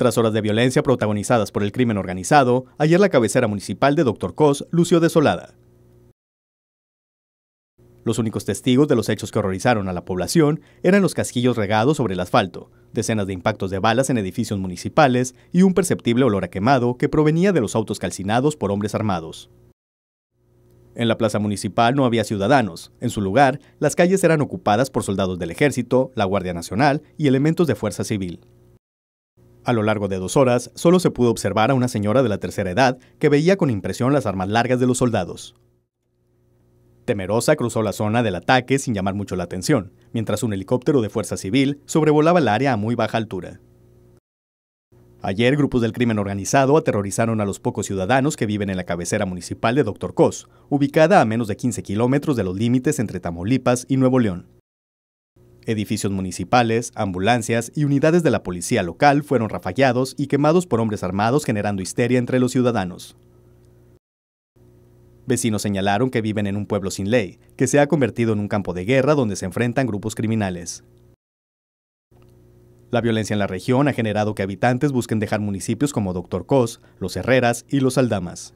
Tras horas de violencia protagonizadas por el crimen organizado, ayer la cabecera municipal de Dr. Cos lució desolada. Los únicos testigos de los hechos que horrorizaron a la población eran los casquillos regados sobre el asfalto, decenas de impactos de balas en edificios municipales y un perceptible olor a quemado que provenía de los autos calcinados por hombres armados. En la plaza municipal no había ciudadanos. En su lugar, las calles eran ocupadas por soldados del ejército, la Guardia Nacional y elementos de fuerza civil. A lo largo de dos horas, solo se pudo observar a una señora de la tercera edad que veía con impresión las armas largas de los soldados. Temerosa cruzó la zona del ataque sin llamar mucho la atención, mientras un helicóptero de Fuerza Civil sobrevolaba el área a muy baja altura. Ayer, grupos del crimen organizado aterrorizaron a los pocos ciudadanos que viven en la cabecera municipal de Doctor Cos, ubicada a menos de 15 kilómetros de los límites entre Tamaulipas y Nuevo León. Edificios municipales, ambulancias y unidades de la policía local fueron rafallados y quemados por hombres armados generando histeria entre los ciudadanos. Vecinos señalaron que viven en un pueblo sin ley, que se ha convertido en un campo de guerra donde se enfrentan grupos criminales. La violencia en la región ha generado que habitantes busquen dejar municipios como Doctor Cos, Los Herreras y Los Aldamas.